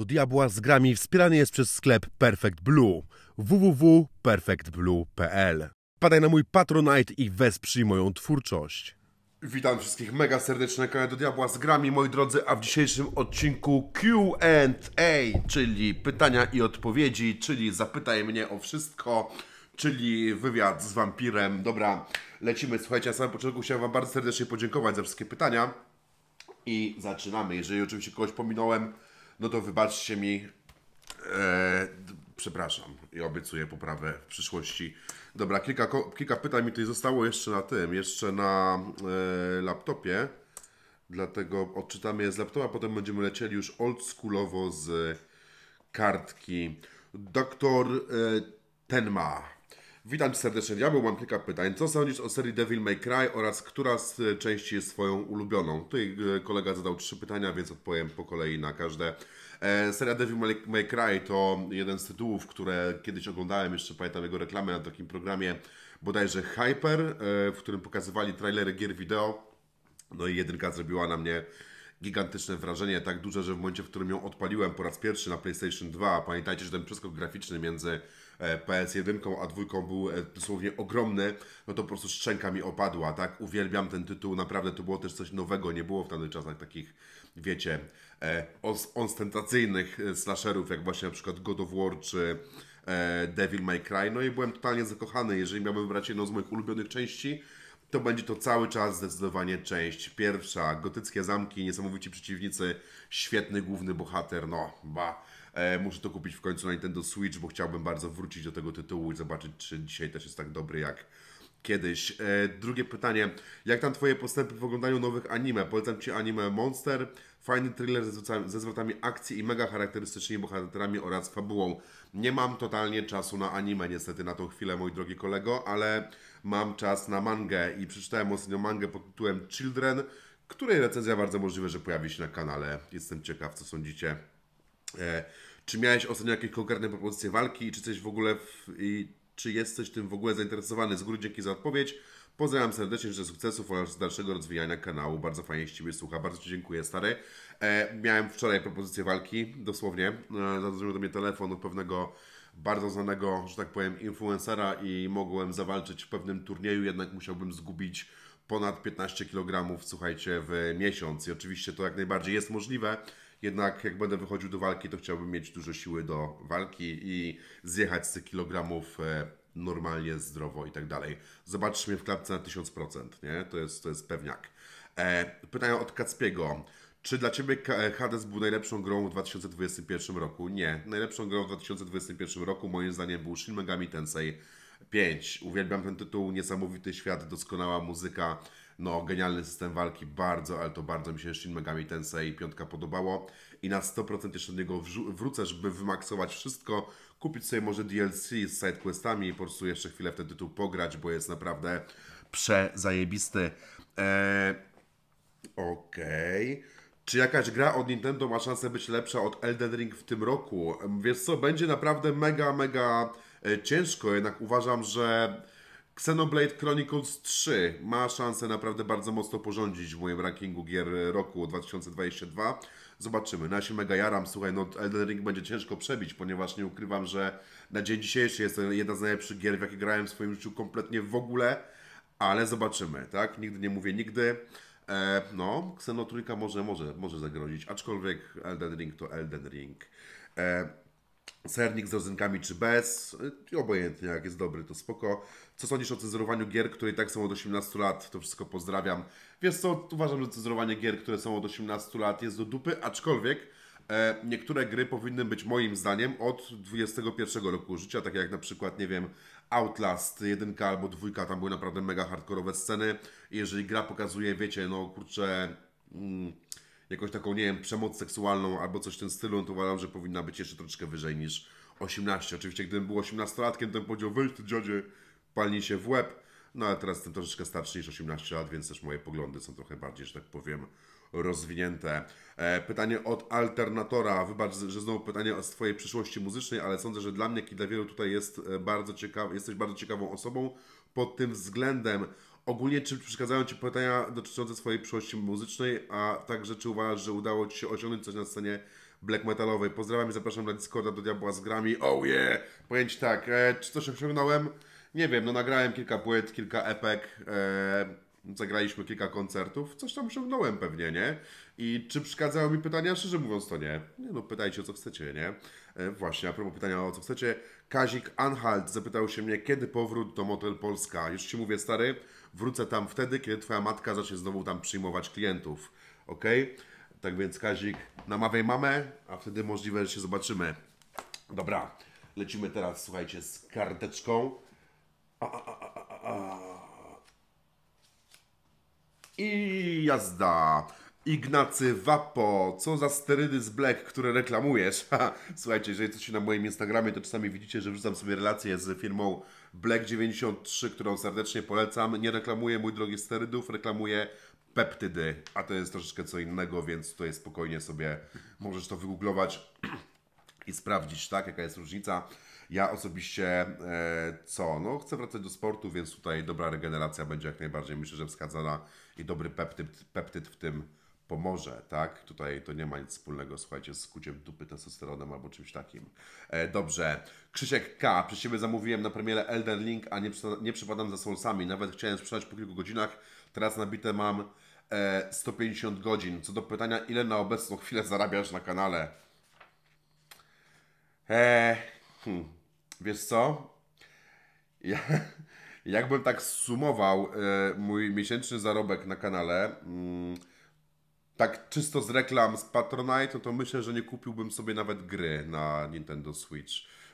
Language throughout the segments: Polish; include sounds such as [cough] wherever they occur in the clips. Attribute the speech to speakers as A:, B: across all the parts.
A: do diabła z grami wspierany jest przez sklep Perfect Blue www.perfectblue.pl. Padaj na mój Patronite i wesprzyj moją twórczość. Witam wszystkich mega serdecznie na do diabła z grami, moi drodzy, a w dzisiejszym odcinku Q&A, czyli pytania i odpowiedzi, czyli zapytaj mnie o wszystko, czyli wywiad z wampirem. Dobra, lecimy. Słuchajcie, na samym początku chciałem Wam bardzo serdecznie podziękować za wszystkie pytania i zaczynamy. Jeżeli oczywiście kogoś pominąłem, no to wybaczcie mi, e, przepraszam i obiecuję poprawę w przyszłości. Dobra, kilka, kilka pytań mi tutaj zostało jeszcze na tym, jeszcze na e, laptopie, dlatego odczytamy je z laptopa, potem będziemy lecieli już oldschoolowo z kartki. Doktor e, Tenma Witam serdecznie, ja mam kilka pytań. Co sądzisz o serii Devil May Cry oraz która z części jest swoją ulubioną? Tutaj e, kolega zadał trzy pytania, więc odpowiem po kolei na każde. E, seria Devil May Cry to jeden z tytułów, które kiedyś oglądałem, jeszcze pamiętam jego reklamę na takim programie bodajże Hyper, e, w którym pokazywali trailery gier wideo. No i jedynka zrobiła na mnie gigantyczne wrażenie, tak duże, że w momencie, w którym ją odpaliłem po raz pierwszy na PlayStation 2, pamiętajcie, że ten przeskok graficzny między E, PS1, a dwójką był e, dosłownie ogromny, no to po prostu szczęka mi opadła, tak? Uwielbiam ten tytuł, naprawdę to było też coś nowego, nie było w tamtych czasach takich, wiecie, e, ostentacyjnych slasherów, jak właśnie na przykład God of War czy Devil May Cry, no i byłem totalnie zakochany, jeżeli miałbym wybrać jedną z moich ulubionych części, to będzie to cały czas zdecydowanie część pierwsza. Gotyckie zamki, niesamowici przeciwnicy, świetny główny bohater, no, ba. E, muszę to kupić w końcu na Nintendo Switch, bo chciałbym bardzo wrócić do tego tytułu i zobaczyć, czy dzisiaj też jest tak dobry jak kiedyś. E, drugie pytanie. Jak tam Twoje postępy w oglądaniu nowych anime? Polecam Ci anime Monster, fajny thriller ze zwrotami, ze zwrotami akcji i mega charakterystycznymi bohaterami oraz fabułą. Nie mam totalnie czasu na anime niestety na tą chwilę, mój drogi kolego, ale mam czas na mangę i przeczytałem ostatnio mangę pod tytułem Children, której recenzja bardzo możliwe, że pojawi się na kanale. Jestem ciekaw, co sądzicie E, czy miałeś ostatnio jakieś konkretne propozycje walki? Czy coś w ogóle w, i czy jesteś tym w ogóle zainteresowany? Z góry dzięki za odpowiedź. Pozdrawiam serdecznie, życzę sukcesów oraz dalszego rozwijania kanału. Bardzo fajnie z Ciebie słucha. Bardzo Ci dziękuję, stary. E, miałem wczoraj propozycję walki, dosłownie. E, Zadzwonił do mnie telefon od pewnego bardzo znanego, że tak powiem, influencera i mogłem zawalczyć w pewnym turnieju, jednak musiałbym zgubić ponad 15 kg, słuchajcie, w miesiąc. I oczywiście to jak najbardziej jest możliwe. Jednak jak będę wychodził do walki, to chciałbym mieć dużo siły do walki i zjechać z tych kilogramów e, normalnie, zdrowo i tak dalej. Zobaczmy w klapce na 1000%, nie? To jest, to jest pewniak. E, pytają od Kacpiego. Czy dla Ciebie Hades był najlepszą grą w 2021 roku? Nie. Najlepszą grą w 2021 roku moim zdaniem był Shin Megami Tensei 5. Uwielbiam ten tytuł, niesamowity świat, doskonała muzyka, no, genialny system walki, bardzo, ale to bardzo mi się Shin Megami Tensei 5 podobało i na 100% jeszcze do niego wrócę, żeby wymaksować wszystko, kupić sobie może DLC z sidequestami i po prostu jeszcze chwilę w ten tytuł pograć, bo jest naprawdę przezajebisty. Eee, Okej. Okay. Czy jakaś gra od Nintendo ma szansę być lepsza od Elden Ring w tym roku? Wiesz co, będzie naprawdę mega, mega e, ciężko, jednak uważam, że Xenoblade Chronicles 3 ma szansę naprawdę bardzo mocno porządzić w moim rankingu gier roku 2022. Zobaczymy. Na się mega jaram. Słuchaj, no Elden Ring będzie ciężko przebić, ponieważ nie ukrywam, że na dzień dzisiejszy jest to jedna z najlepszych gier, w jakie grałem w swoim życiu kompletnie w ogóle, ale zobaczymy, tak? Nigdy nie mówię nigdy. E, no, Xeno może, może, może zagrozić, aczkolwiek Elden Ring to Elden Ring. E, Sernik z rozynkami czy bez, y, obojętnie jak jest dobry, to spoko. Co sądzisz o cenzurowaniu gier, które i tak są od 18 lat? To wszystko pozdrawiam. Wiesz co, uważam, że cenzurowanie gier, które są od 18 lat jest do dupy, aczkolwiek e, niektóre gry powinny być moim zdaniem od 21 roku życia, tak jak na przykład, nie wiem, Outlast 1 albo 2, tam były naprawdę mega hardkorowe sceny. Jeżeli gra pokazuje, wiecie, no kurczę... Mm, jakąś taką, nie wiem, przemoc seksualną albo coś w tym stylu, no to uważam, że powinna być jeszcze troszeczkę wyżej niż 18. Oczywiście, gdybym był 18-latkiem, to bym powiedział, weź ty dziodzie, palnij się w łeb. No ale teraz jestem troszeczkę starszy niż 18 lat, więc też moje poglądy są trochę bardziej, że tak powiem, rozwinięte. E, pytanie od Alternatora. Wybacz, że znowu pytanie o swojej przyszłości muzycznej, ale sądzę, że dla mnie, jak i dla wielu tutaj jest e, bardzo ciekaw, jesteś bardzo ciekawą osobą pod tym względem. Ogólnie, czy przeszkadzają Ci pytania dotyczące swojej przyszłości muzycznej, a także czy uważasz, że udało Ci się osiągnąć coś na scenie black metalowej? Pozdrawiam i zapraszam na Discorda do Diabła z grami. Oh yeah! Powiem Ci tak, e, czy coś osiągnąłem? Nie wiem, no nagrałem kilka płyt, kilka epek. E, zagraliśmy kilka koncertów, coś tam osiągnąłem pewnie, nie? I czy przeszkadzały mi pytania? Szczerze mówiąc to nie. Nie no, pytajcie o co chcecie, nie? E, właśnie, a propos pytania o co chcecie, Kazik Anhalt zapytał się mnie, kiedy powrót do Motel Polska? Już Ci mówię, stary, wrócę tam wtedy, kiedy Twoja matka zacznie znowu tam przyjmować klientów, ok? Tak więc Kazik, namawiaj mamę, a wtedy możliwe, że się zobaczymy. Dobra, lecimy teraz, słuchajcie, z karteczką. A, a, a. I jazda. Ignacy Wapo, co za sterydy z Black, które reklamujesz? [laughs] Słuchajcie, jeżeli coś na moim Instagramie, to czasami widzicie, że wrzucam sobie relacje z firmą Black93, którą serdecznie polecam. Nie reklamuję, mój drogi, sterydów, reklamuję peptydy, a to jest troszeczkę co innego, więc tutaj spokojnie sobie możesz to wygooglować i sprawdzić, tak, jaka jest różnica. Ja osobiście e, co? No, chcę wracać do sportu, więc tutaj dobra regeneracja będzie jak najbardziej myślę, że wskazana i dobry peptyd, peptyd w tym pomoże, tak? Tutaj to nie ma nic wspólnego, słuchajcie, z kuciem dupy testosteronem albo czymś takim. E, dobrze. Krzysiek K. przy siebie zamówiłem na premierę Elden Link, a nie, nie przypadam za solsami. Nawet chciałem sprzedać po kilku godzinach. Teraz nabite mam e, 150 godzin. Co do pytania, ile na obecną chwilę zarabiasz na kanale? Eee, hmm, wiesz co? Ja, [laughs] jakbym tak sumował e, mój miesięczny zarobek na kanale, mm, tak czysto z reklam z Patronite, to myślę, że nie kupiłbym sobie nawet gry na Nintendo Switch.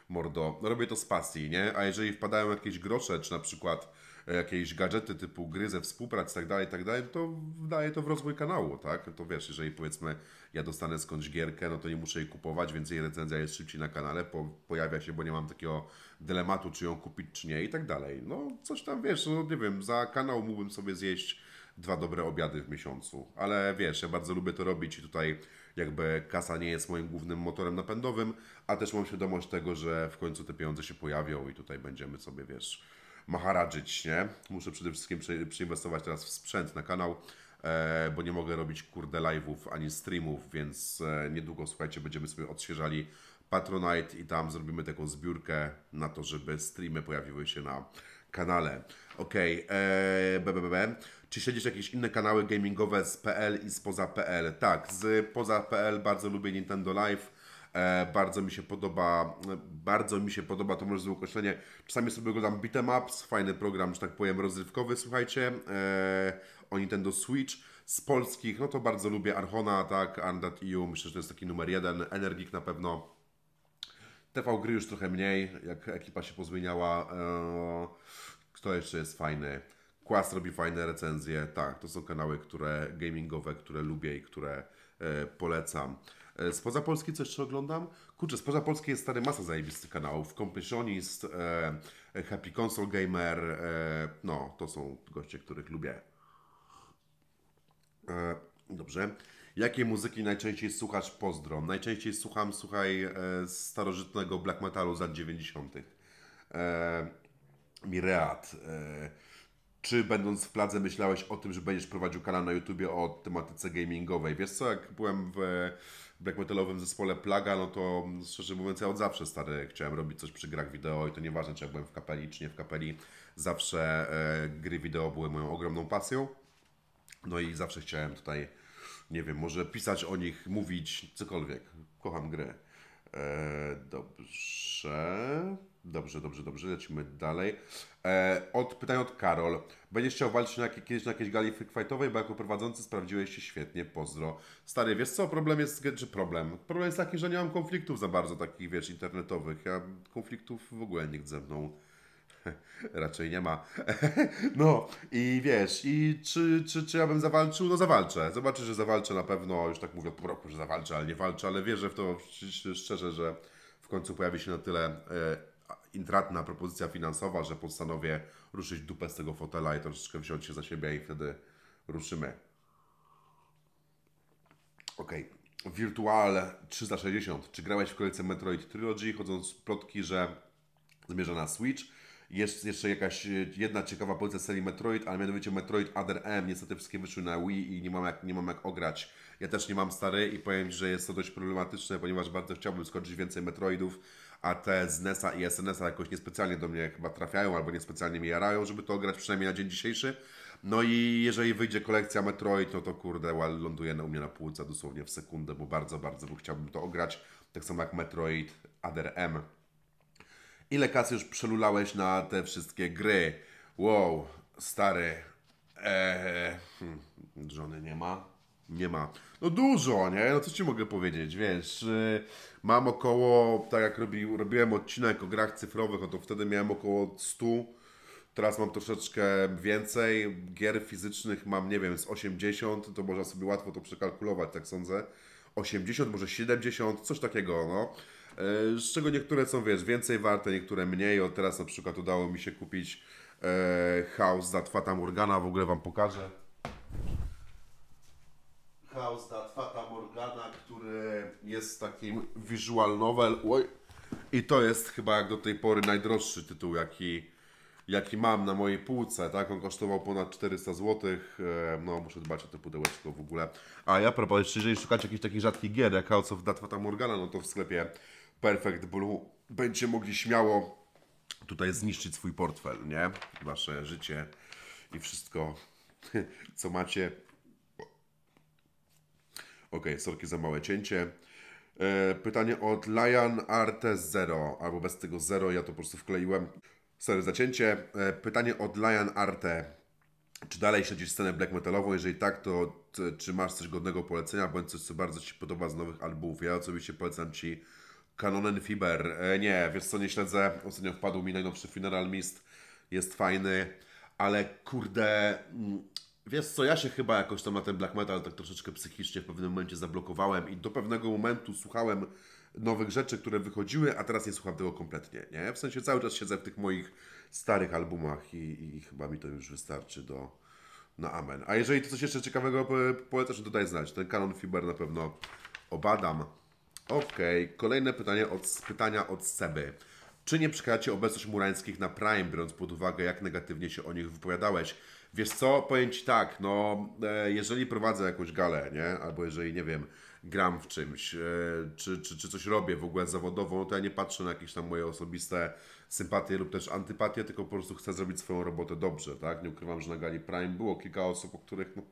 A: Mordo, robię to z pasji, nie? A jeżeli wpadają jakieś grosze, czy na przykład jakieś gadżety typu gry ze współprac i tak dalej, tak dalej, to daje to w rozwój kanału, tak? To wiesz, jeżeli powiedzmy ja dostanę skądś gierkę, no to nie muszę jej kupować, więc jej recenzja jest szybciej na kanale, po, pojawia się, bo nie mam takiego dylematu, czy ją kupić, czy nie i tak dalej. No coś tam, wiesz, no nie wiem, za kanał mógłbym sobie zjeść dwa dobre obiady w miesiącu. Ale wiesz, ja bardzo lubię to robić i tutaj jakby kasa nie jest moim głównym motorem napędowym, a też mam świadomość tego, że w końcu te pieniądze się pojawią i tutaj będziemy sobie, wiesz, maharadżyć, nie? Muszę przede wszystkim przyinwestować teraz w sprzęt na kanał, e, bo nie mogę robić kurde live'ów ani streamów, więc e, niedługo, słuchajcie, będziemy sobie odświeżali Patronite i tam zrobimy taką zbiórkę na to, żeby streamy pojawiły się na kanale. Okej, okay, e, BBB. Czy śledzisz jakieś inne kanały gamingowe z PL i spoza PL? Tak, z poza PL bardzo lubię Nintendo Live. E, bardzo mi się podoba, e, bardzo mi się podoba to może złe określenie. Czasami sobie oglądam beat'em ups, fajny program, że tak powiem, rozrywkowy, słuchajcie, e, o Nintendo Switch. Z polskich, no to bardzo lubię Archona, tak, Undead.eu, myślę, że to jest taki numer jeden, Energik na pewno. TV gry już trochę mniej, jak ekipa się pozmieniała. Kto jeszcze jest fajny? Kłas robi fajne recenzje, tak, to są kanały, które gamingowe, które lubię i które, E, polecam. E, spoza Polski coś jeszcze oglądam? Kurczę, spoza Polski jest stary masa zajebistych kanałów. Completionist, e, e, Happy Console Gamer, e, no to są goście, których lubię. E, dobrze. Jakie muzyki najczęściej słuchasz pozdro? Najczęściej słucham, słuchaj, starożytnego black metalu z lat 90. E, Mireat, e, czy będąc w Pladze myślałeś o tym, że będziesz prowadził kanał na YouTubie o tematyce gamingowej? Wiesz co, jak byłem w black metalowym zespole Plaga, no to szczerze mówiąc ja od zawsze stary chciałem robić coś przy grach wideo i to nieważne czy ja byłem w kapeli czy nie w kapeli, zawsze e, gry wideo były moją ogromną pasją. No i zawsze chciałem tutaj, nie wiem, może pisać o nich, mówić, cokolwiek. Kocham gry. E, dobrze. Dobrze, dobrze, dobrze, lecimy dalej. E, od, pytanie od Karol. Będziesz chciał walczyć na, kiedyś na jakiejś gali fightowej, bo jako prowadzący sprawdziłeś się świetnie, pozdro. Stary, wiesz co, problem jest, czy znaczy problem? Problem jest taki, że nie mam konfliktów za bardzo takich, wiesz, internetowych. Ja konfliktów w ogóle nikt ze mną [laughs] raczej nie ma. [laughs] no i wiesz, i czy, czy, czy ja bym zawalczył? No zawalczę. Zobaczę, że zawalczę na pewno, już tak mówię po roku, że zawalczę, ale nie walczę, ale wierzę w to szczerze, że w końcu pojawi się na tyle e, intratna propozycja finansowa, że postanowię ruszyć dupę z tego fotela i troszeczkę wziąć się za siebie i wtedy ruszymy. Ok. Virtual 360. Czy grałeś w kolejce Metroid Trilogy, chodząc plotki, że zmierza na Switch? Jest jeszcze jakaś e, jedna ciekawa pozycja serii Metroid, ale mianowicie Metroid Other M. Niestety wszystkie wyszły na Wii i nie mam jak, nie mam jak ograć. Ja też nie mam stary i powiem, że jest to dość problematyczne, ponieważ bardzo chciałbym skończyć więcej Metroidów a te z NES-a i SNS-a jakoś niespecjalnie do mnie chyba trafiają albo niespecjalnie mi jarają, żeby to grać przynajmniej na dzień dzisiejszy. No i jeżeli wyjdzie kolekcja Metroid, no to kurde, ląduje na, u mnie na półce dosłownie w sekundę, bo bardzo, bardzo chciałbym to ograć. Tak samo jak Metroid Other M. Ile kasy już przelulałeś na te wszystkie gry? Wow, stary. Eee, hmm, żony nie ma nie ma. No dużo, nie? No co ci mogę powiedzieć, wiesz, yy, mam około, tak jak robi, robiłem odcinek o grach cyfrowych, no to wtedy miałem około 100, teraz mam troszeczkę więcej, gier fizycznych mam, nie wiem, z 80, to można sobie łatwo to przekalkulować, tak sądzę, 80, może 70, coś takiego, no. Yy, z czego niektóre są, wiesz, więcej warte, niektóre mniej, o teraz na przykład udało mi się kupić e, House za Twata Morgana, w ogóle Wam pokażę. Klaus da Fata Morgana, który jest takim visual novel. Oj. I to jest chyba jak do tej pory najdroższy tytuł, jaki, jaki mam na mojej półce. Tak? On kosztował ponad 400 zł. E, no, muszę dbać o to pudełeczko w ogóle. A ja proponuję, jeżeli szukacie jakichś takich rzadkich gier jak House of Dead Fata Morgana, no to w sklepie Perfect Blue będzie mogli śmiało tutaj zniszczyć swój portfel, nie? Wasze życie i wszystko, [laughs] co macie Okej, okay, sorki za małe cięcie. E, pytanie od Lion Artes 0, albo bez tego 0, ja to po prostu wkleiłem. Sorry za cięcie. E, pytanie od Lion Arte. Czy dalej śledzisz scenę black metalową? Jeżeli tak, to czy masz coś godnego polecenia, bądź coś, co bardzo Ci podoba z nowych albumów? Ja osobiście polecam Ci Kanonen Fiber. E, nie, wiesz co, nie śledzę. Ostatnio wpadł mi najnowszy Funeral Mist. Jest fajny, ale kurde... Mm, Wiesz co, ja się chyba jakoś tam na ten black metal tak troszeczkę psychicznie w pewnym momencie zablokowałem i do pewnego momentu słuchałem nowych rzeczy, które wychodziły, a teraz nie słucham tego kompletnie, nie? W sensie cały czas siedzę w tych moich starych albumach i, i chyba mi to już wystarczy do, na no amen. A jeżeli to coś jeszcze ciekawego polecasz, to daj znać. Ten kanon Fiber na pewno obadam. Okej, okay. kolejne pytanie od, pytania od Seby. Czy nie przekracie obecność murańskich na Prime, biorąc pod uwagę, jak negatywnie się o nich wypowiadałeś? Wiesz co, powiem Ci tak, no e, jeżeli prowadzę jakąś galę, nie? Albo jeżeli, nie wiem, gram w czymś, e, czy, czy, czy coś robię w ogóle zawodowo, no to ja nie patrzę na jakieś tam moje osobiste sympatie lub też antypatie, tylko po prostu chcę zrobić swoją robotę dobrze, tak? Nie ukrywam, że na gali Prime było kilka osób, o których no,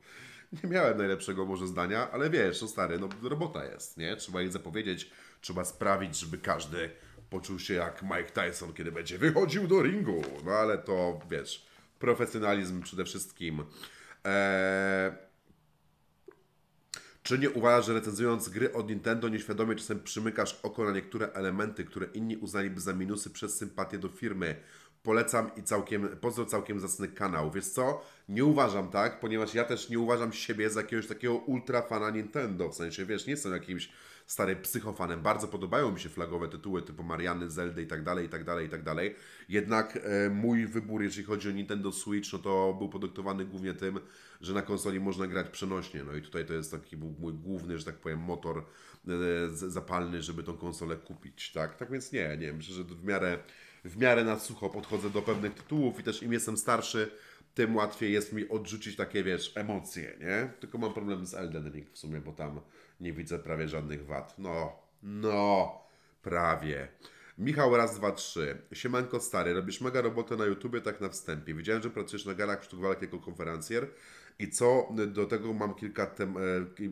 A: [laughs] nie miałem najlepszego może zdania, ale wiesz, no stary, no robota jest, nie? Trzeba ich zapowiedzieć, trzeba sprawić, żeby każdy poczuł się jak Mike Tyson, kiedy będzie wychodził do ringu, no ale to, wiesz profesjonalizm przede wszystkim. Eee, czy nie uważasz, że recenzując gry od Nintendo nieświadomie czasem przymykasz oko na niektóre elementy, które inni uznaliby za minusy przez sympatię do firmy? Polecam i całkiem, pozdro całkiem zacny kanał. Wiesz co? Nie uważam tak, ponieważ ja też nie uważam siebie za jakiegoś takiego ultra fana Nintendo. W sensie, wiesz, nie jestem jakimś stary psychofanem. Bardzo podobają mi się flagowe tytuły typu Mariany, Zelda i tak dalej, i tak dalej, i tak dalej. Jednak e, mój wybór, jeżeli chodzi o Nintendo Switch, no to był podyktowany głównie tym, że na konsoli można grać przenośnie. No i tutaj to jest taki był mój główny, że tak powiem, motor e, zapalny, żeby tą konsolę kupić, tak? Tak więc nie, nie, myślę, że w miarę, w miarę na sucho podchodzę do pewnych tytułów i też im jestem starszy, tym łatwiej jest mi odrzucić takie, wiesz, emocje, nie? Tylko mam problem z Elden Ring w sumie, bo tam nie widzę prawie żadnych wad. No, no, prawie. Michał, raz, dwa, trzy. Siemanko stary, robisz mega robotę na YouTubie, tak na wstępie. Widziałem, że pracujesz na galach sztuk walk jako konferencjer i co do tego mam kilka tem- e,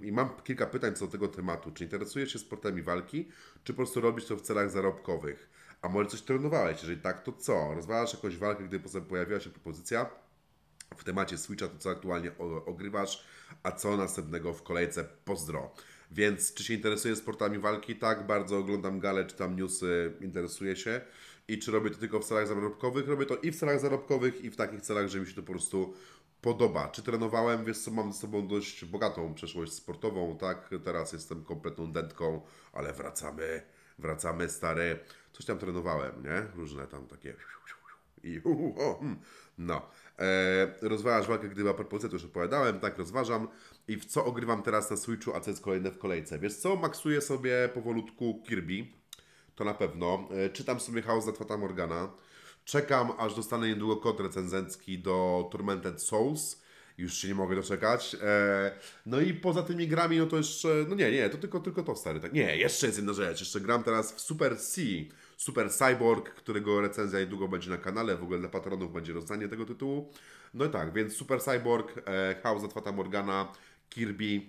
A: i mam kilka pytań co do tego tematu. Czy interesujesz się sportami walki, czy po prostu robisz to w celach zarobkowych? A może coś trenowałeś? Jeżeli tak, to co? Rozważasz jakąś walkę, gdy pojawiła się propozycja? w temacie Switcha, to co aktualnie ogrywasz, a co następnego w kolejce. Pozdro. Więc czy się interesuję sportami walki? Tak, bardzo oglądam gale, czytam newsy, interesuję się. I czy robię to tylko w celach zarobkowych? Robię to i w celach zarobkowych, i w takich celach, że mi się to po prostu podoba. Czy trenowałem? Wiesz co, mam z sobą dość bogatą przeszłość sportową, tak? Teraz jestem kompletną dętką, ale wracamy, wracamy stary. Coś tam trenowałem, nie? Różne tam takie i hu, [laughs] hu, No. E, rozważam walkę, gdy była propozycja, to już opowiadałem, tak, rozważam. I w co ogrywam teraz na Switchu, a co jest kolejne w kolejce? Wiesz co, maksuję sobie powolutku Kirby, to na pewno. E, czytam sobie House za twata Morgana. Czekam, aż dostanę niedługo kod recenzencki do Tormented Souls. Już się nie mogę doczekać. E, no i poza tymi grami, no to jeszcze... No nie, nie, to tylko, tylko to, stary. Tak. Nie, jeszcze jest jedna rzecz. Jeszcze gram teraz w Super Sea Super Cyborg, którego recenzja niedługo będzie na kanale, w ogóle dla patronów będzie rozdanie tego tytułu. No i tak, więc Super Cyborg, e, House of Fata Morgana, Kirby,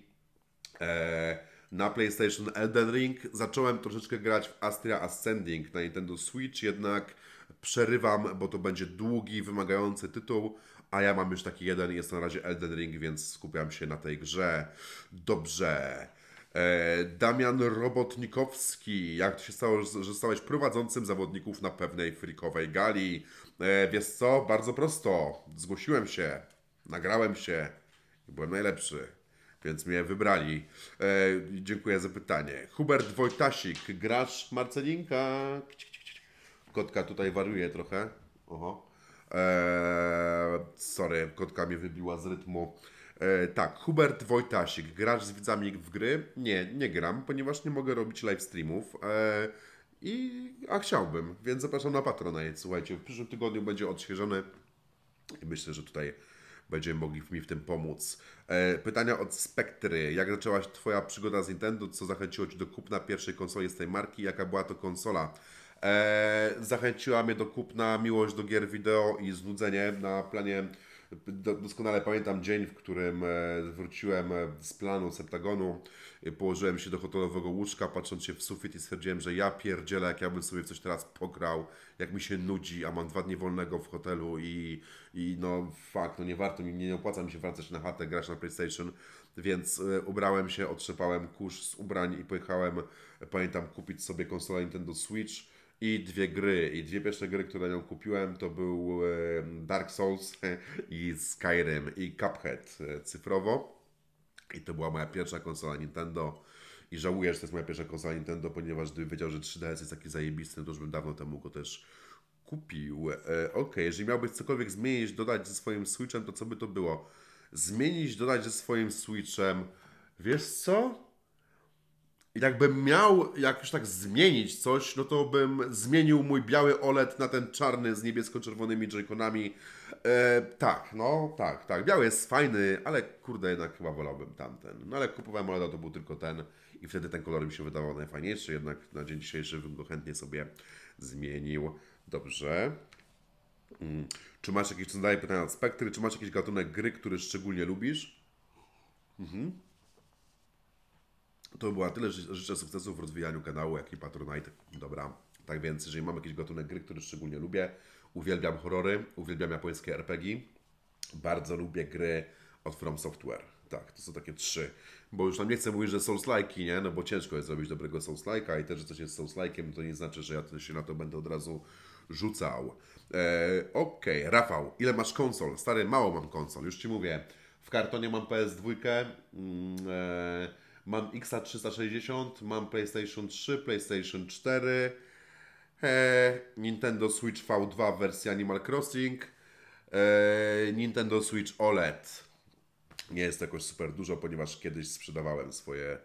A: e, na PlayStation Elden Ring. Zacząłem troszeczkę grać w Astria Ascending na Nintendo Switch, jednak przerywam, bo to będzie długi, wymagający tytuł, a ja mam już taki jeden jest na razie Elden Ring, więc skupiam się na tej grze. Dobrze. E, Damian Robotnikowski, jak to się stało, że zostałeś prowadzącym zawodników na pewnej frikowej gali? E, wiesz co, bardzo prosto, zgłosiłem się, nagrałem się i byłem najlepszy. Więc mnie wybrali. E, dziękuję za pytanie. Hubert Wojtasik, gracz Marcelinka. Kotka tutaj wariuje trochę. Oho. Eee, sorry, kotka mnie wybiła z rytmu. E, tak, Hubert Wojtasik, grasz z widzami w gry? Nie, nie gram, ponieważ nie mogę robić live streamów. E, i, a chciałbym, więc zapraszam na Patronite. Słuchajcie, w przyszłym tygodniu będzie odświeżony i myślę, że tutaj będziemy mogli mi w tym pomóc. E, pytania od Spektry. Jak zaczęłaś Twoja przygoda z Nintendo? Co zachęciło Cię do kupna pierwszej konsoli z tej marki? Jaka była to konsola? E, zachęciła mnie do kupna miłość do gier wideo i znudzenie na planie Doskonale pamiętam dzień, w którym e, wróciłem e, z planu septagonu, e, położyłem się do hotelowego łóżka, patrząc się w sufit i stwierdziłem, że ja pierdzielę, jak ja bym sobie coś teraz pograł, jak mi się nudzi, a mam dwa dni wolnego w hotelu i, i no fakt, no nie warto, mi nie opłaca mi się wracać na chatę, grać na PlayStation, więc ubrałem się, otrzepałem kurz z ubrań i pojechałem, pamiętam, kupić sobie konsolę Nintendo Switch, i dwie gry. I dwie pierwsze gry, które nią kupiłem, to był Dark Souls e, i Skyrim i Cuphead e, cyfrowo. I to była moja pierwsza konsola Nintendo. I żałuję, że to jest moja pierwsza konsola Nintendo, ponieważ gdybym wiedział, że 3DS jest taki zajebisty, to już bym dawno temu go też kupił. E, okej, okay. jeżeli miałbyś cokolwiek zmienić, dodać ze swoim Switchem, to co by to było? Zmienić, dodać ze swoim Switchem. Wiesz co? jakbym miał jak tak zmienić coś, no to bym zmienił mój biały OLED na ten czarny z niebiesko-czerwonymi joyconami. E, tak, no, tak, tak. Biały jest fajny, ale kurde, jednak chyba wolałbym tamten. No ale kupowałem OLED, to był tylko ten i wtedy ten kolor mi się wydawał najfajniejszy, jednak na dzień dzisiejszy bym go chętnie sobie zmienił. Dobrze. Mm. Czy masz jakieś, co pytania od Spektry, czy masz jakiś gatunek gry, który szczególnie lubisz? Mhm. To by było na tyle. Życzę sukcesów w rozwijaniu kanału, jak i Patronite. Dobra. Tak więc, jeżeli mam jakiś gatunek gry, który szczególnie lubię, uwielbiam horrory, uwielbiam japońskie RPG, bardzo lubię gry od From Software. Tak, to są takie trzy. Bo już nam nie chcę mówić, że są -like, nie? No bo ciężko jest zrobić dobrego souls -like'a i też, że coś jest souls -like'iem, to nie znaczy, że ja się na to będę od razu rzucał. Eee, Okej, okay. Rafał, ile masz konsol? Stary, mało mam konsol, już Ci mówię. W kartonie mam PS2, mm, eee, Mam X360, mam PlayStation 3, PlayStation 4, e, Nintendo Switch V2 w wersji Animal Crossing, e, Nintendo Switch OLED. Nie jest to jakoś super dużo, ponieważ kiedyś sprzedawałem swoje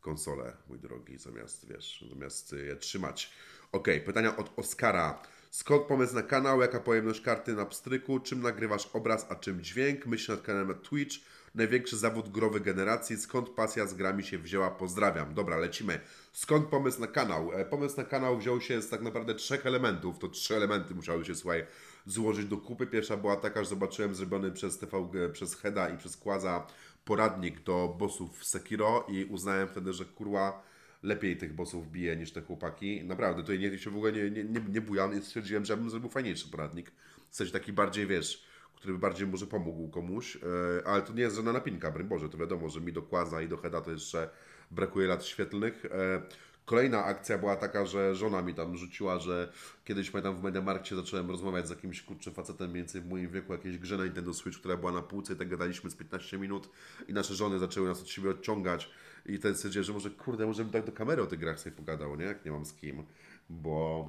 A: konsole, mój drogi, zamiast, wiesz, zamiast je trzymać. Ok, pytania od Oskara. Skąd pomysł na kanał, jaka pojemność karty na pstryku, czym nagrywasz obraz, a czym dźwięk, myśl nad kanałem na Twitch, Największy zawód growy generacji. Skąd pasja z grami się wzięła? Pozdrawiam. Dobra, lecimy. Skąd pomysł na kanał? E, pomysł na kanał wziął się z tak naprawdę trzech elementów. To trzy elementy musiały się, słuchaj, złożyć do kupy. Pierwsza była taka, że zobaczyłem zrobiony przez TV, e, przez Heda i przez Kłaza poradnik do bossów w Sekiro i uznałem wtedy, że kurwa lepiej tych bossów bije niż te chłopaki. Naprawdę, tutaj nie, się w ogóle nie, nie, nie, nie bujam i stwierdziłem, że ja bym zrobił fajniejszy poradnik. W sensie taki bardziej, wiesz, który bardziej może pomógł komuś, e, ale to nie jest żadna napinka, broń Boże, to wiadomo, że mi do Kłaza i do Heda to jeszcze brakuje lat świetlnych. E, kolejna akcja była taka, że żona mi tam rzuciła, że kiedyś pamiętam w Mediamarkcie zacząłem rozmawiać z jakimś kurczym facetem mniej więcej w moim wieku, jakiejś grze na Nintendo Switch, która była na półce i tak gadaliśmy z 15 minut i nasze żony zaczęły nas od siebie odciągać i ten stwierdził, że może kurde, może bym tak do kamery o tych grach sobie pogadał, nie? Jak nie mam z kim, bo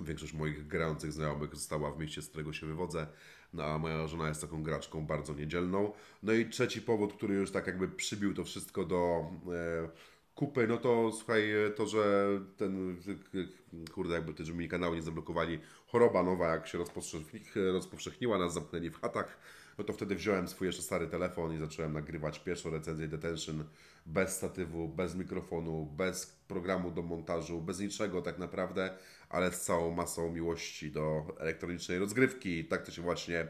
A: większość moich grających znajomych została w mieście, z którego się wywodzę, no, a moja żona jest taką graczką bardzo niedzielną. No i trzeci powód, który już tak jakby przybił to wszystko do e, kupy, no to słuchaj, to, że ten, kurde, jakby te mi kanału nie zablokowali, choroba nowa, jak się rozpowszechniła, nas zamknęli w chatach, no to wtedy wziąłem swój jeszcze stary telefon i zacząłem nagrywać pierwszą recenzję Detention bez statywu, bez mikrofonu, bez programu do montażu, bez niczego tak naprawdę, ale z całą masą miłości do elektronicznej rozgrywki. Tak to się właśnie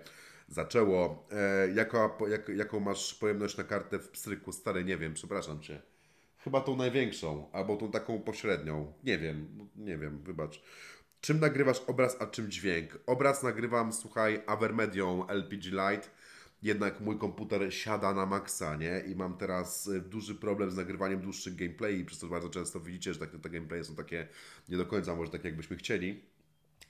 A: zaczęło. E, jak, jaką masz pojemność na kartę w pstryku? Stary, nie wiem, przepraszam Cię. Chyba tą największą, albo tą taką pośrednią. Nie wiem, nie wiem, wybacz. Czym nagrywasz obraz, a czym dźwięk? Obraz nagrywam, słuchaj, Avermedią LPG Lite jednak mój komputer siada na maksa, nie? I mam teraz y, duży problem z nagrywaniem dłuższych gameplay, i przez to bardzo często widzicie, że takie te są takie nie do końca może tak jakbyśmy chcieli.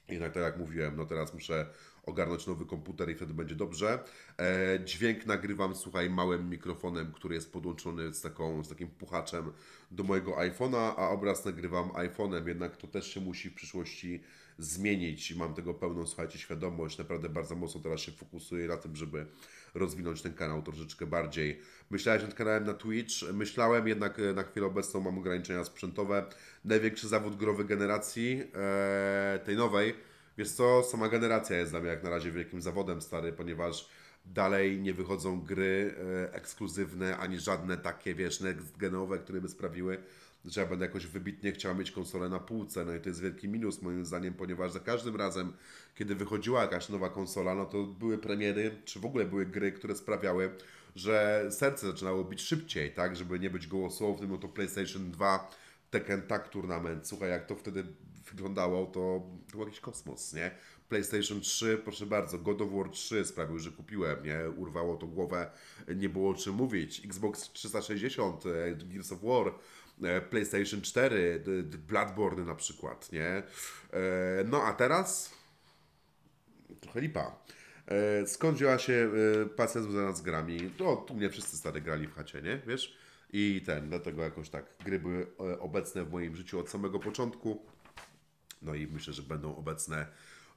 A: Jednak tak jak mówiłem, no teraz muszę ogarnąć nowy komputer i wtedy będzie dobrze. E, dźwięk nagrywam, słuchaj, małym mikrofonem, który jest podłączony z, taką, z takim puchaczem do mojego iPhone'a, a obraz nagrywam iPhone'em, jednak to też się musi w przyszłości zmienić. Mam tego pełną, słuchajcie, świadomość. Naprawdę bardzo mocno teraz się fokusuję na tym, żeby rozwinąć ten kanał troszeczkę bardziej. Myślałem nad kanałem na Twitch, myślałem jednak e, na chwilę obecną mam ograniczenia sprzętowe. Największy zawód growy generacji, e, tej nowej. Wiesz co, sama generacja jest dla mnie jak na razie wielkim zawodem, stary, ponieważ dalej nie wychodzą gry e, ekskluzywne, ani żadne takie, wiesz, next genowe, które by sprawiły, że ja będę jakoś wybitnie chciał mieć konsolę na półce. No i to jest wielki minus moim zdaniem, ponieważ za każdym razem, kiedy wychodziła jakaś nowa konsola, no to były premiery, czy w ogóle były gry, które sprawiały, że serce zaczynało bić szybciej, tak? Żeby nie być gołosłownym, no to PlayStation 2 Tekken Tag Tournament. Słuchaj, jak to wtedy wyglądało, to był jakiś kosmos, nie? PlayStation 3, proszę bardzo, God of War 3 sprawił, że kupiłem, nie? Urwało to głowę, nie było o czym mówić. Xbox 360, Gears of War, E, PlayStation 4, Bloodborne na przykład, nie? E, no a teraz trochę lipa. E, Skąd wzięła się pasja związana z grami? No, tu mnie wszyscy stary grali w chacie, nie? Wiesz? I ten, dlatego jakoś tak gry były obecne w moim życiu od samego początku. No i myślę, że będą obecne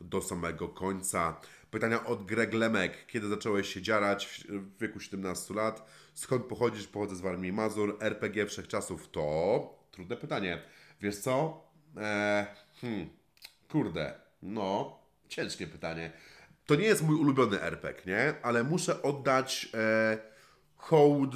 A: do samego końca. Pytania od Greg Lemek. Kiedy zacząłeś się dziarać w wieku 17 lat? Skąd pochodzisz? Pochodzę z Warmii Mazur. RPG wszechczasów to... Trudne pytanie. Wiesz co? Eee, hmm, kurde. No, ciężkie pytanie. To nie jest mój ulubiony RPG, nie? Ale muszę oddać e, hołd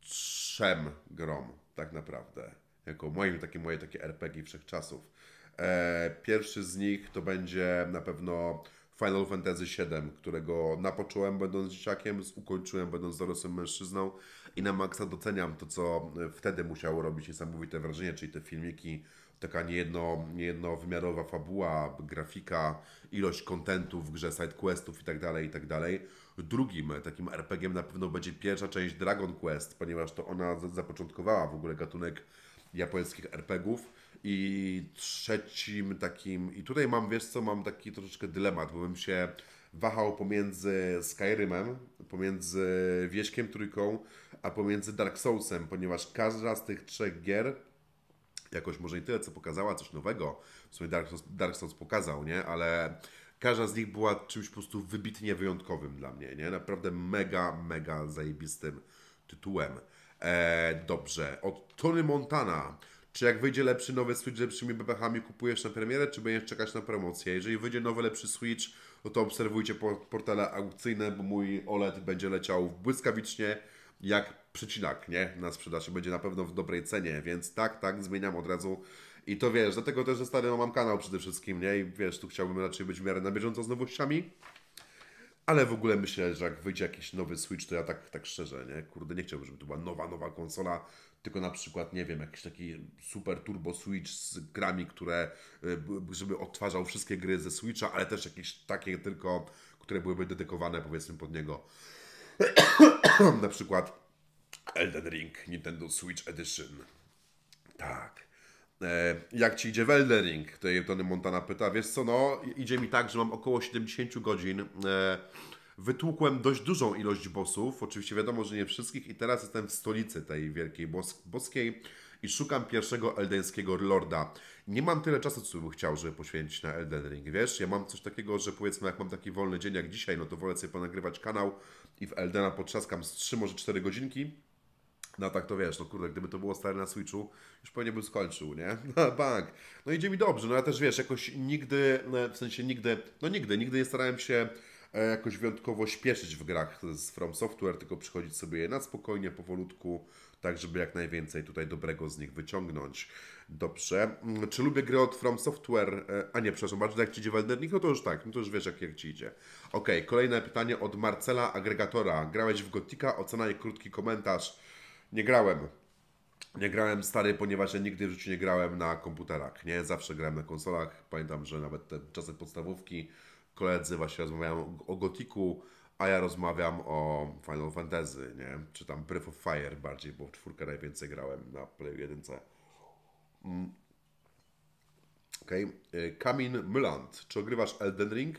A: trzem grom, tak naprawdę. Jako moim, takie moje takie RPG wszechczasów. E, pierwszy z nich to będzie na pewno Final Fantasy VII, którego napocząłem będąc dzieciakiem, ukończyłem będąc dorosłym mężczyzną i na maksa doceniam to, co e, wtedy musiało robić niesamowite wrażenie, czyli te filmiki, taka niejedno, niejednowymiarowa fabuła, grafika, ilość kontentu w grze, sidequestów itd., tak itd. Tak Drugim takim RPG-iem na pewno będzie pierwsza część Dragon Quest, ponieważ to ona zapoczątkowała w ogóle gatunek japońskich RPGów i trzecim takim, i tutaj mam, wiesz co, mam taki troszeczkę dylemat, bo bym się wahał pomiędzy Skyrimem, pomiędzy Wieśkiem Trójką, a pomiędzy Dark Soulsem, ponieważ każda z tych trzech gier jakoś może nie tyle, co pokazała coś nowego, w sumie Dark Souls, Dark Souls pokazał, nie, ale każda z nich była czymś po prostu wybitnie wyjątkowym dla mnie, nie, naprawdę mega, mega zajebistym tytułem. Eee, dobrze, od Tony Montana czy jak wyjdzie lepszy nowy Switch z lepszymi bebechami, kupujesz na premierę, czy będziesz czekać na promocję? Jeżeli wyjdzie nowy, lepszy Switch, no to obserwujcie portale aukcyjne, bo mój OLED będzie leciał błyskawicznie jak przycinak, nie? Na sprzedaży będzie na pewno w dobrej cenie, więc tak, tak, zmieniam od razu. I to wiesz, dlatego też, że stary mam kanał przede wszystkim, nie? I wiesz, tu chciałbym raczej być w miarę na bieżąco z nowościami. Ale w ogóle myślę, że jak wyjdzie jakiś nowy Switch, to ja tak, tak szczerze, nie? Kurde, nie chciałbym, żeby to była nowa, nowa konsola, tylko na przykład, nie wiem, jakiś taki super turbo Switch z grami, które, y, żeby odtwarzał wszystkie gry ze Switcha, ale też jakieś takie tylko, które byłyby dedykowane powiedzmy pod niego. [coughs] na przykład Elden Ring Nintendo Switch Edition. Tak. E, jak ci idzie w Elden Tutaj Tony Montana pyta. Wiesz co, no idzie mi tak, że mam około 70 godzin. E, wytłukłem dość dużą ilość bossów, oczywiście wiadomo, że nie wszystkich i teraz jestem w stolicy tej wielkiej bos boskiej i szukam pierwszego eldeńskiego lorda. Nie mam tyle czasu, co bym chciał, żeby poświęcić na Elden Ring, wiesz? Ja mam coś takiego, że powiedzmy, jak mam taki wolny dzień jak dzisiaj, no to wolę sobie ponagrywać kanał i w Eldena potrzaskam z 3, może 4 godzinki no tak to wiesz, no kurde, gdyby to było stare na Switchu, już pewnie bym skończył, nie? No, [laughs] bank. No idzie mi dobrze, no ja też wiesz, jakoś nigdy, no, w sensie nigdy, no nigdy, nigdy nie starałem się e, jakoś wyjątkowo śpieszyć w grach z From Software, tylko przychodzić sobie je na spokojnie, powolutku, tak żeby jak najwięcej tutaj dobrego z nich wyciągnąć. Dobrze. Mm, czy lubię gry od From Software? E, a nie, przepraszam, bardzo jak Ci idzie Weldernik? No to już tak, no to już wiesz jak, jak Ci idzie. Ok, kolejne pytanie od Marcela Agregatora. Grałeś w Gotika? Ocena i krótki komentarz nie grałem. Nie grałem stary, ponieważ ja nigdy w życiu nie grałem na komputerach, nie? Zawsze grałem na konsolach. Pamiętam, że nawet te czasy podstawówki koledzy właśnie rozmawiają o Gotiku, a ja rozmawiam o Final Fantasy, nie? Czy tam Breath of Fire bardziej, bo w czwórkę najwięcej grałem na Play 1. Mm. Okay. Kamin Myland. Czy ogrywasz Elden Ring?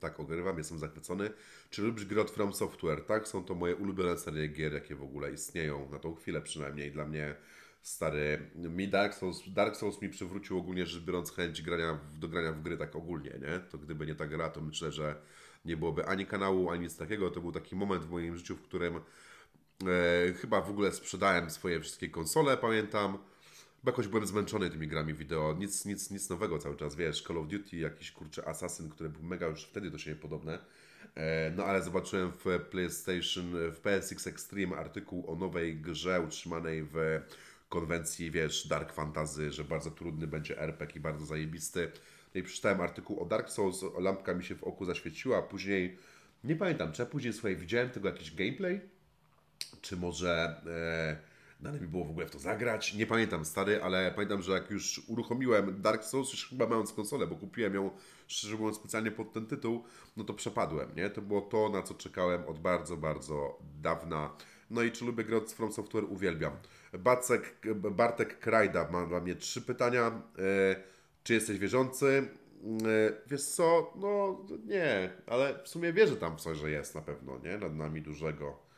A: tak, ogrywam, jestem zachwycony. Czy lubisz gry od From Software? Tak, są to moje ulubione serie gier, jakie w ogóle istnieją, na tą chwilę przynajmniej. Dla mnie stary, mi Dark Souls, Dark Souls mi przywrócił ogólnie rzecz biorąc chęć grania w, do grania w gry tak ogólnie, nie? To gdyby nie ta gra, to myślę, że nie byłoby ani kanału, ani nic takiego. To był taki moment w moim życiu, w którym e, chyba w ogóle sprzedałem swoje wszystkie konsole, pamiętam bo jakoś byłem zmęczony tymi grami wideo. Nic, nic, nic nowego cały czas, wiesz, Call of Duty, jakiś kurczy Assassin, który był mega już wtedy do siebie podobne. E, no ale zobaczyłem w PlayStation, w PSX Extreme artykuł o nowej grze utrzymanej w konwencji, wiesz, Dark Fantasy, że bardzo trudny będzie RPG i bardzo zajebisty. No i przeczytałem artykuł o Dark Souls, lampka mi się w oku zaświeciła, a później, nie pamiętam, czy ja później, słuchaj, widziałem tego jakiś gameplay, czy może... E, Dane mi było w ogóle w to zagrać. Nie pamiętam, stary, ale pamiętam, że jak już uruchomiłem Dark Souls, już chyba mając konsolę, bo kupiłem ją, szczerze mówiąc, specjalnie pod ten tytuł, no to przepadłem, nie? To było to, na co czekałem od bardzo, bardzo dawna. No i czy lubię grę From Software? Uwielbiam. Bacek, Bartek Krajda ma dla mnie trzy pytania. E, czy jesteś wierzący? E, wiesz co, no nie, ale w sumie wierzę tam w coś, że jest na pewno, nie? Nad nami dużego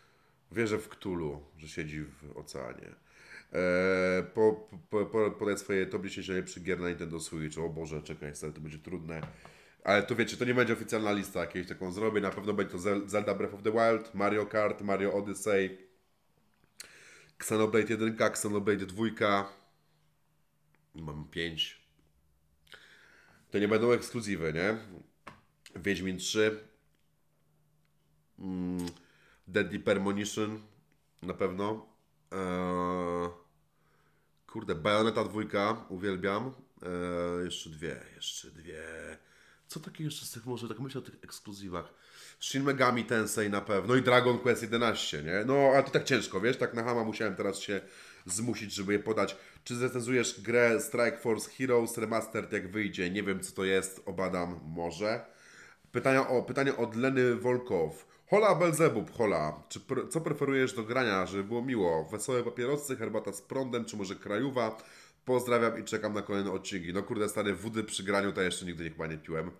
A: Wierzę w Ktulu, że siedzi w oceanie. Eee, po, po, po, podaj swoje top 10 przy gier na Nintendo Switch. O Boże, czekaj, stary, to będzie trudne. Ale to wiecie, to nie będzie oficjalna lista, jakieś taką zrobię. Na pewno będzie to Zelda Breath of the Wild, Mario Kart, Mario Odyssey, Xenoblade 1, Xenoblade 2. Mam 5. To nie będą ekskluzywy, nie? Wiedźmin 3. Mm. Deadly Permonition na pewno. Eee, kurde, Bayonetta dwójka, uwielbiam. Eee, jeszcze dwie, jeszcze dwie. Co takie jeszcze z tych może, tak myślę o tych ekskluzywach. Shin Megami Tensei na pewno i Dragon Quest 11, nie? No, ale to tak ciężko, wiesz, tak na hama musiałem teraz się zmusić, żeby je podać. Czy zrecenzujesz grę Strike Force Heroes Remastered jak wyjdzie? Nie wiem, co to jest, obadam, może. Pytania o, pytanie od Leny Wolkow. Hola Belzebub, hola. Czy co preferujesz do grania, żeby było miło? Wesołe papierosy, herbata z prądem, czy może krajowa? Pozdrawiam i czekam na kolejne odcinki. No kurde, stary, wody przy graniu to jeszcze nigdy nie chyba nie piłem.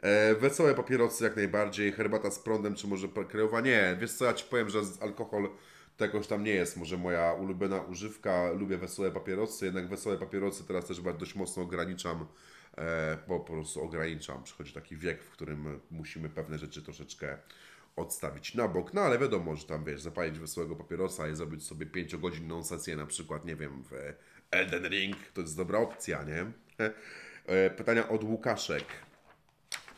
A: E, wesołe papierosy jak najbardziej, herbata z prądem, czy może krajowa? Nie, wiesz co, ja Ci powiem, że alkohol to jakoś tam nie jest może moja ulubiona używka. Lubię wesołe papierosy, jednak wesołe papierosy teraz też chyba dość mocno ograniczam. E, po prostu ograniczam. Przychodzi taki wiek, w którym musimy pewne rzeczy troszeczkę odstawić na bok, no ale wiadomo, że tam, wiesz, zapalić wesołego papierosa i zrobić sobie pięciogodzinną sesję na przykład, nie wiem, w Elden Ring, to jest dobra opcja, nie? E, e, pytania od Łukaszek.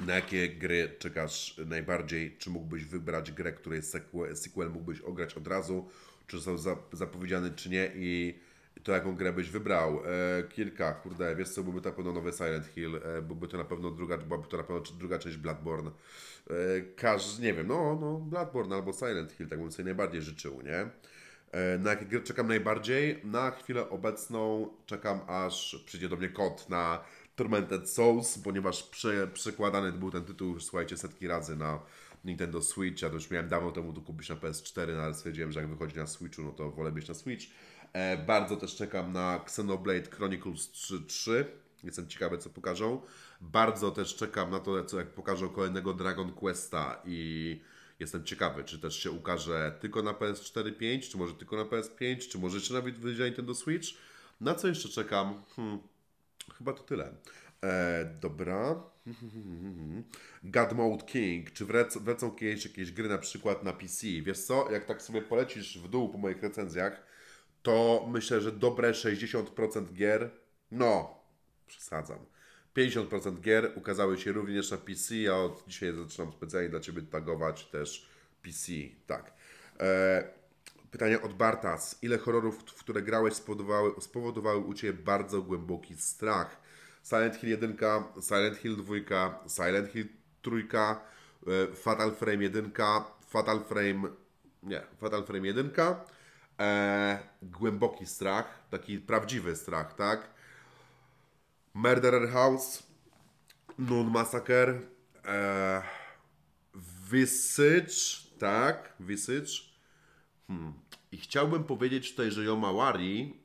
A: Na jakie gry czekasz najbardziej? Czy mógłbyś wybrać grę, której sequel, sequel mógłbyś ograć od razu? Czy został zapowiedziany, czy nie? I to jaką grę byś wybrał? E, kilka, kurde, wiesz co, byłby to na pewno nowy Silent Hill, e, byłby to na pewno druga, byłaby to na pewno druga część Bloodborne. E, każ, nie wiem, no, no Bloodborne albo Silent Hill, tak bym sobie najbardziej życzył, nie? E, na jakie gry czekam najbardziej? Na chwilę obecną czekam, aż przyjdzie do mnie kot na Tormented Souls, ponieważ prze, przekładany był ten tytuł już, słuchajcie, setki razy na Nintendo Switch, ja to już miałem dawno temu to kupić na PS4, no ale stwierdziłem, że jak wychodzi na Switchu, no to wolę mieć na Switch. E, bardzo też czekam na Xenoblade Chronicles 3.3. Jestem ciekawy, co pokażą. Bardzo też czekam na to, co jak pokażą kolejnego Dragon Questa i jestem ciekawy, czy też się ukaże tylko na PS4, 5, czy może tylko na PS5, czy może jeszcze nawet wyjdzie do Switch. Na co jeszcze czekam? Hmm, chyba to tyle. E, dobra. [laughs] God Mode King. Czy wrac kiedyś jakieś gry na przykład na PC? Wiesz co, jak tak sobie polecisz w dół po moich recenzjach, to myślę, że dobre 60% gier, no, przesadzam, 50% gier ukazały się również na PC. Ja od dzisiaj zaczynam specjalnie dla Ciebie tagować też PC, tak. E, pytanie od Bartas. Ile horrorów, w które grałeś, spowodowały, spowodowały u Ciebie bardzo głęboki strach? Silent Hill 1, Silent Hill 2, Silent Hill 3, e, Fatal Frame 1, Fatal Frame... Nie, Fatal Frame 1, e, głęboki strach, taki prawdziwy strach, tak? Murderer House, Nun Massacre, e, Visage, tak? Visage. Hmm. I chciałbym powiedzieć tutaj, że Yomawari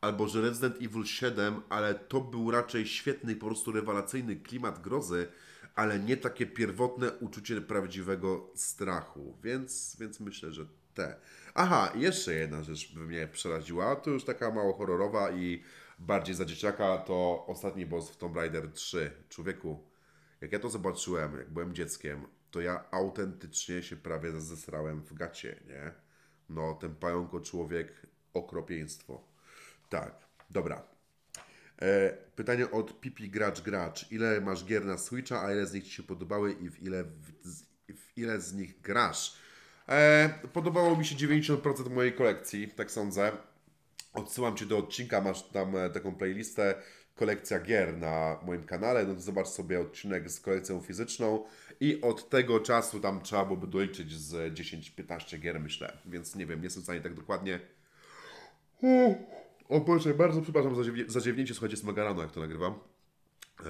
A: albo że Resident Evil 7, ale to był raczej świetny, po prostu rewelacyjny klimat grozy, ale nie takie pierwotne uczucie prawdziwego strachu. Więc, więc myślę, że te. Aha, jeszcze jedna rzecz by mnie przeraziła, to już taka mało horrorowa i bardziej za dzieciaka, to ostatni boss w Tomb Raider 3. Człowieku, jak ja to zobaczyłem, jak byłem dzieckiem, to ja autentycznie się prawie zesrałem w gacie, nie? No, ten pająko człowiek, okropieństwo. Tak, dobra. E, pytanie od Pipi Gracz Gracz. Ile masz gier na Switcha, a ile z nich Ci się podobały i w ile, w, w ile z nich grasz? E, podobało mi się 90% mojej kolekcji, tak sądzę. Odsyłam Cię do odcinka, masz tam e, taką playlistę kolekcja gier na moim kanale, no to zobacz sobie odcinek z kolekcją fizyczną i od tego czasu tam trzeba byłoby doliczyć z 10-15 gier, myślę. Więc nie wiem, nie jestem w stanie tak dokładnie... O Boże, bardzo przepraszam za, ziew za ziewnięcie, słuchajcie, jest rano, jak to nagrywam. Eee,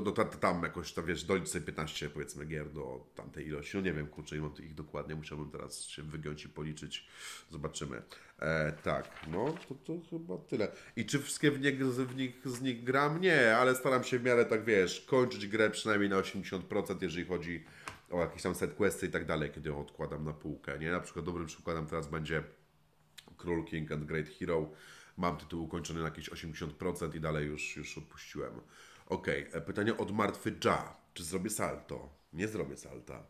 A: to, to, to, tam jakoś, to wiesz, dolić 15 powiedzmy gier do tamtej ilości. No nie wiem, kurczę, ile ich dokładnie, musiałbym teraz się wygiąć i policzyć. Zobaczymy. E, tak, no to, to chyba tyle. I czy wszystkie w nich, w nich, z nich gram? Nie, ale staram się w miarę tak, wiesz, kończyć grę przynajmniej na 80%, jeżeli chodzi o jakieś tam setquesty i tak dalej, kiedy ją odkładam na półkę, nie? Na przykład dobrym przykładem teraz będzie Król King and Great Hero. Mam tytuł ukończony na jakieś 80% i dalej już, już odpuściłem. Okej, okay. E, pytanie od Martwy Ja. Czy zrobię salto? Nie zrobię salta.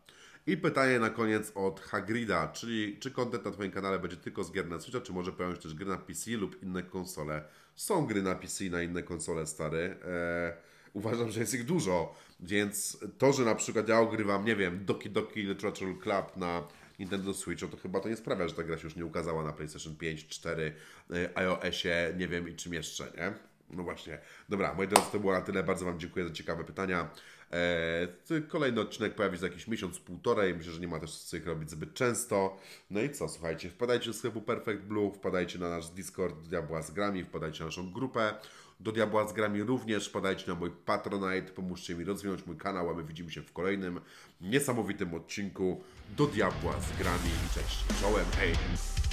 A: I pytanie na koniec od Hagrida, czyli czy kontent na Twoim kanale będzie tylko z gier na Switcha, czy może pojawią się też gry na PC lub inne konsole? Są gry na PC i na inne konsole, stary. Eee, uważam, że jest ich dużo, więc to, że na przykład ja ogrywam, nie wiem, Doki Doki Literature Club na Nintendo Switch, to chyba to nie sprawia, że ta gra się już nie ukazała na PlayStation 5, 4, e, iOSie, nie wiem i czym jeszcze, nie? No właśnie. Dobra, moi drodzy, to było na tyle. Bardzo Wam dziękuję za ciekawe pytania. Eee, kolejny odcinek pojawi się za jakiś miesiąc, półtorej. Myślę, że nie ma też co ich robić zbyt często. No i co, słuchajcie, wpadajcie do sklepu Perfect Blue, wpadajcie na nasz Discord do Diabła z Grami, wpadajcie na naszą grupę do Diabła z Grami również, wpadajcie na mój Patronite, pomóżcie mi rozwinąć mój kanał, a my widzimy się w kolejnym niesamowitym odcinku do Diabła z Grami. Cześć, czołem, hej!